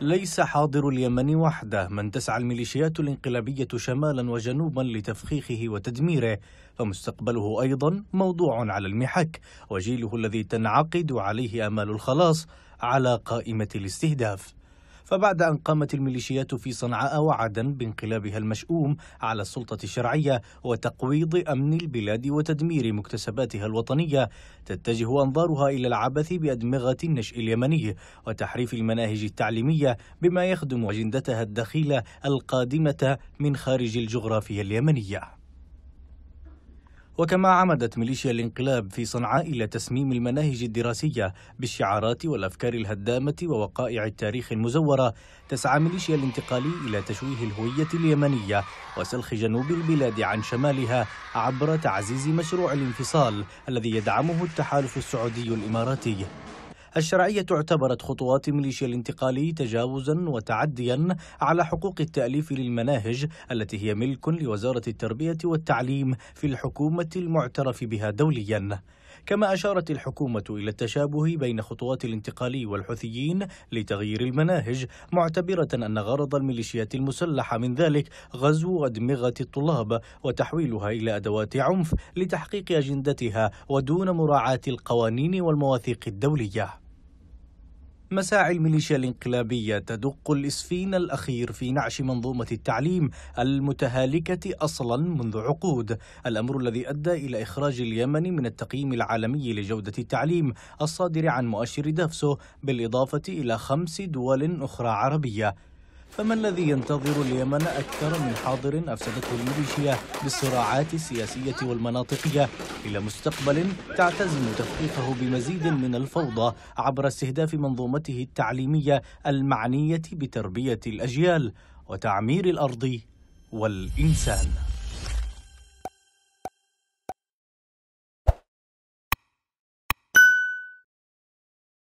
ليس حاضر اليمن وحده من تسعى الميليشيات الانقلابية شمالا وجنوبا لتفخيخه وتدميره فمستقبله أيضا موضوع على المحك وجيله الذي تنعقد عليه آمال الخلاص على قائمة الاستهداف فبعد أن قامت الميليشيات في صنعاء وعدن بانقلابها المشؤوم على السلطة الشرعية وتقويض أمن البلاد وتدمير مكتسباتها الوطنية تتجه أنظارها إلى العبث بأدمغة النشء اليمني وتحريف المناهج التعليمية بما يخدم أجندتها الدخيلة القادمة من خارج الجغرافيا اليمنية وكما عمدت ميليشيا الانقلاب في صنعاء إلى تسميم المناهج الدراسية بالشعارات والأفكار الهدامة ووقائع التاريخ المزورة تسعى ميليشيا الانتقالي إلى تشويه الهوية اليمنية وسلخ جنوب البلاد عن شمالها عبر تعزيز مشروع الانفصال الذي يدعمه التحالف السعودي الإماراتي الشرعية اعتبرت خطوات ميليشيا الانتقالي تجاوزا وتعديا على حقوق التأليف للمناهج التي هي ملك لوزارة التربية والتعليم في الحكومة المعترف بها دوليا كما أشارت الحكومة إلى التشابه بين خطوات الانتقالي والحوثيين لتغيير المناهج معتبرة أن غرض الميليشيات المسلحة من ذلك غزو أدمغة الطلاب وتحويلها إلى أدوات عنف لتحقيق أجندتها ودون مراعاة القوانين والمواثيق الدولية مساعي الميليشيا الانقلابية تدق الإسفين الأخير في نعش منظومة التعليم المتهالكة أصلا منذ عقود الأمر الذي أدى إلى إخراج اليمن من التقييم العالمي لجودة التعليم الصادر عن مؤشر دافسو بالإضافة إلى خمس دول أخرى عربية فما الذي ينتظر اليمن أكثر من حاضر أفسدته الميليشيا بالصراعات السياسية والمناطقية إلى مستقبل تعتزم تفقيقه بمزيد من الفوضى عبر استهداف منظومته التعليمية المعنية بتربية الأجيال وتعمير الأرض والإنسان